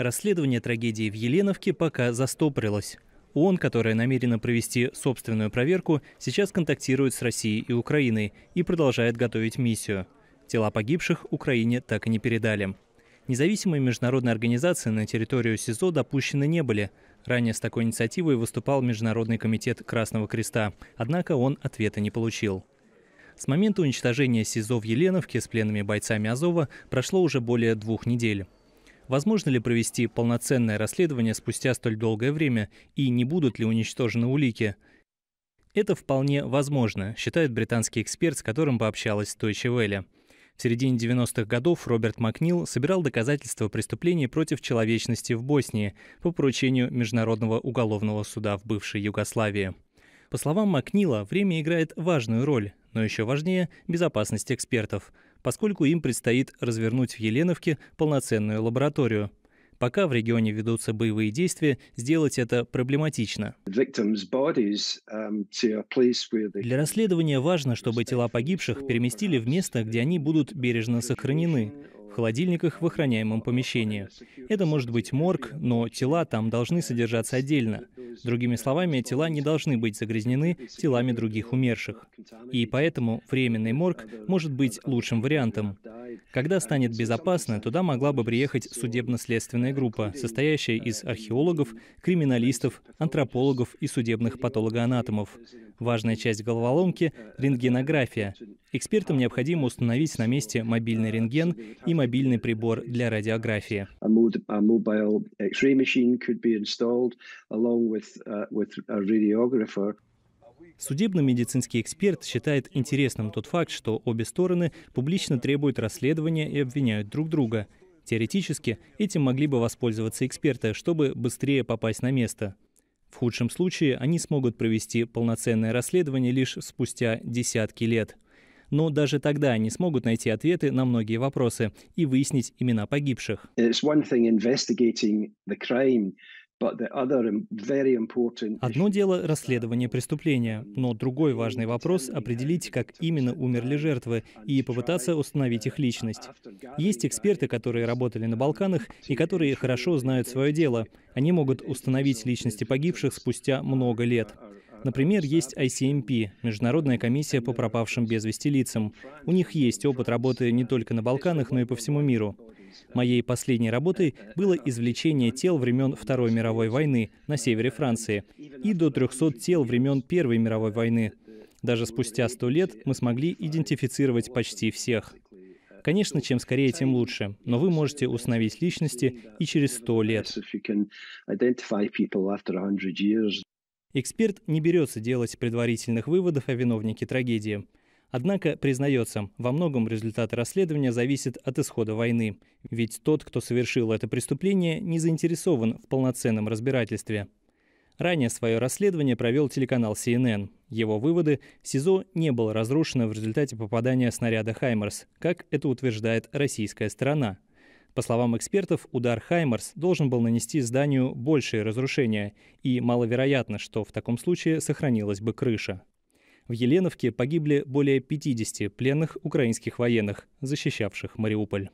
Расследование трагедии в Еленовке пока застопорилось. ООН, которая намерена провести собственную проверку, сейчас контактирует с Россией и Украиной и продолжает готовить миссию. Тела погибших Украине так и не передали. Независимые международные организации на территорию СИЗО допущены не были. Ранее с такой инициативой выступал Международный комитет Красного Креста, однако он ответа не получил. С момента уничтожения СИЗО в Еленовке с пленными бойцами Азова прошло уже более двух недель. Возможно ли провести полноценное расследование спустя столь долгое время и не будут ли уничтожены улики? Это вполне возможно, считает британский эксперт, с которым пообщалась Deutsche Welle. В середине 90-х годов Роберт Макнил собирал доказательства преступлений против человечности в Боснии по поручению Международного уголовного суда в бывшей Югославии. По словам Макнила, время играет важную роль, но еще важнее – безопасность экспертов – поскольку им предстоит развернуть в Еленовке полноценную лабораторию. Пока в регионе ведутся боевые действия, сделать это проблематично. Um, Для расследования важно, чтобы тела погибших переместили в место, где они будут бережно сохранены холодильниках в охраняемом помещении. Это может быть морг, но тела там должны содержаться отдельно. Другими словами, тела не должны быть загрязнены телами других умерших. И поэтому временный морг может быть лучшим вариантом. Когда станет безопасно, туда могла бы приехать судебно-следственная группа, состоящая из археологов, криминалистов, антропологов и судебных патологоанатомов. Важная часть головоломки — рентгенография. Экспертам необходимо установить на месте мобильный рентген и мобильный прибор для радиографии. Судебно-медицинский эксперт считает интересным тот факт, что обе стороны публично требуют расследования и обвиняют друг друга. Теоретически этим могли бы воспользоваться эксперты, чтобы быстрее попасть на место. В худшем случае они смогут провести полноценное расследование лишь спустя десятки лет. Но даже тогда они смогут найти ответы на многие вопросы и выяснить имена погибших. It's one thing investigating the crime. Одно дело расследование преступления, но другой важный вопрос — определить, как именно умерли жертвы и попытаться установить их uh, личность. Есть эксперты, которые работали на Балканах и которые хорошо знают свое дело. Они могут установить личности погибших спустя много лет. Например, есть ICMP, Международная комиссия по пропавшим без вести лицам. У них есть опыт работы не только на Балканах, но и по всему миру. Моей последней работой было извлечение тел времен Второй мировой войны на севере Франции и до 300 тел времен Первой мировой войны. Даже спустя сто лет мы смогли идентифицировать почти всех. Конечно, чем скорее, тем лучше, но вы можете установить личности и через сто лет. Эксперт не берется делать предварительных выводов о виновнике трагедии. Однако, признается, во многом результат расследования зависит от исхода войны. Ведь тот, кто совершил это преступление, не заинтересован в полноценном разбирательстве. Ранее свое расследование провел телеканал CNN. Его выводы – СИЗО не было разрушено в результате попадания снаряда «Хаймерс», как это утверждает российская сторона. По словам экспертов, удар «Хаймерс» должен был нанести зданию большие разрушения, и маловероятно, что в таком случае сохранилась бы крыша. В Еленовке погибли более 50 пленных украинских военных, защищавших Мариуполь.